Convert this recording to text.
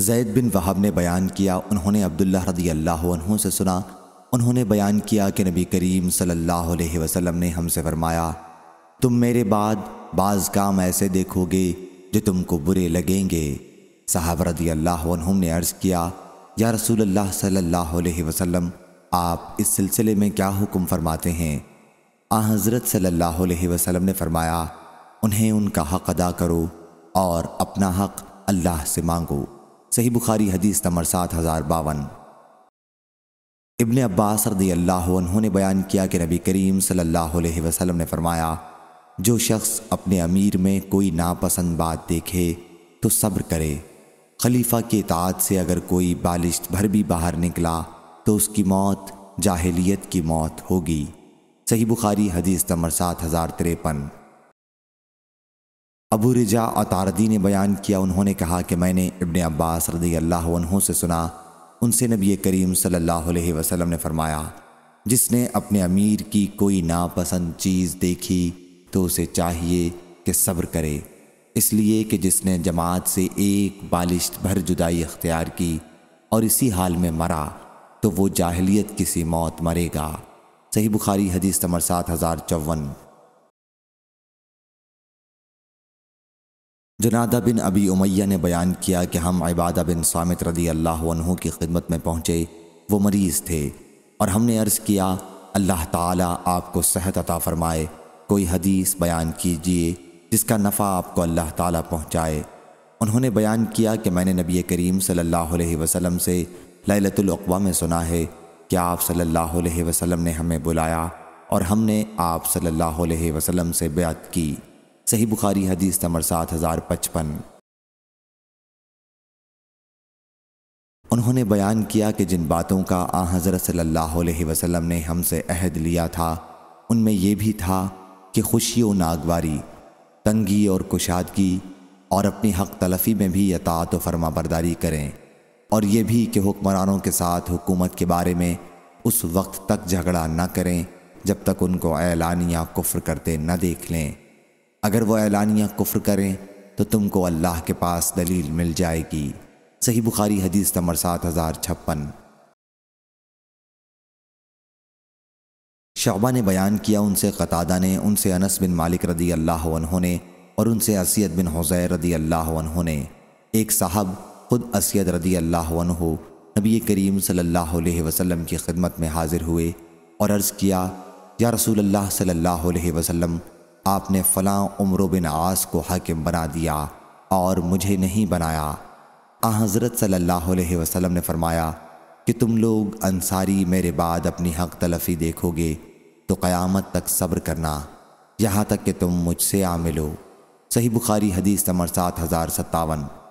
जैद बिन वहाब ने बयान किया उन्होंने अब्दुल्ला रदी अल्लाह से सुना उन्होंने बयान किया कि नबी करीम सल्लल्लाहु अलैहि वसल्लम ने हमसे फरमाया तुम मेरे बाद बाज़ काम ऐसे देखोगे जो तुमको बुरे लगेंगे साहब रदी अल्लाह ने अर्ज़ किया या रसूल अल्लाह सल्लल्लाहु अलैहि वसल्लम आप इस सिलसिले में क्या हुक्म फरमाते हैं आ हज़रत सल्लल्लाहु अलैहि वसल्लम ने फरमाया उन्हें उनका हक़ अदा करो और अपना हक़ अल्लाह से मांगो सही बुखारी हदीस नंबर सात हज़ार बावन इबन अब्बास रदी अल्लाह ने बयान किया कि नबी करीम सल्लल्लाहु अलैहि वसल्लम ने फरमाया जो शख्स अपने अमीर में कोई नापसंद बात देखे तो सब्र करे खलीफा के तात से अगर कोई बालिश भर भी बाहर निकला तो उसकी मौत जाहिलियत की मौत होगी सही बुखारी हदीस नंबर सात हज़ार तिरपन अबू रिजा तारदी ने बयान किया उन्होंने कहा कि मैंने इबन अब्बास रदी अल्लाह से सुना उनसे नबी करीम सल्लल्लाहु अलैहि वसल्लम ने फरमाया जिसने अपने अमीर की कोई नापसंद चीज़ देखी तो उसे चाहिए कि सब्र करे इसलिए कि जिसने जमात से एक बालिश भर जुदाई अख्तियार की और इसी हाल में मरा तो वो जाहलीत किसी मौत मरेगा सही बुखारी हदीस नंबर सात हज़ार चौवन जनादा बिन अबी उमैया ने बयान किया कि हम इबादा बिन सामित रदी अल्लाह की खिदमत में पहुँचे वो मरीज़ थे और हमने अर्ज़ किया अल्लाह ताला आपको सेहत अता फ़रमाए कोई हदीस बयान कीजिए जिसका नफ़ा आपको अल्लाह ताला पहुँचाए उन्होंने बयान किया कि मैंने नबी करीम सल्लल्लाहु अलैहि वसल्लम से ललतलवा में सुना है कि आप सल्लल्लाहु अलैहि वसल्लम ने हमें बुलाया और हमने आप सल्लल्लाहु अलैहि वसल्लम से बेअत की सही बुखारी हदीस नंबर सात हज़ार पचपन उन्होंने बयान किया कि जिन बातों का आ हज़रत सल्लल्लाहु अलैहि वसल्लम ने हमसे अहद लिया था उनमें यह भी था कि खुशी और नागवारी तंगी और कुशादगी और अपनी हक तलफी में भी यतात व फर्मा बरदारी करें और यह भी कि हुक्मरानों के साथ हुकूमत के बारे में उस वक्त तक झगड़ा न करें जब तक उनको ऐलानिया कुफ्र करते न देख लें अगर वह ऐलानिया कुफ्र करें तो तुमको अल्लाह के पास दलील मिल जाएगी सही बुखारी हदीस नंबर सात हज़ार छप्पन शोबा ने बयान किया उनसे कतादा ने उनसे अनस बिन मालिक रदी अल्लाह ने और उनसे असीद बिन हुजैर रदी अल्लाह ने एक साहब खुद असीद रदी अल्लाह नबी करीम सल्लल्लाहु अलैहि वसल्लम की खिदमत में हाज़िर हुए और अर्ज़ किया या रसूल अल्लाह सल्लल्लाहु अलैहि वसल्लम आपने फ़लाँ उम्र बिन आस को हाकिम बना दिया और मुझे नहीं बनाया आ हज़रत सल्लल्लाहु अलैहि वसल्लम ने फरमाया कि तुम लोग अंसारी मेरे बाद अपनी हक तलफी देखोगे तो क़यामत तक सब्र करना यहाँ तक कि तुम मुझसे आ मिलो सही बुखारी हदीस नंबर सात हज़ार सत्तावन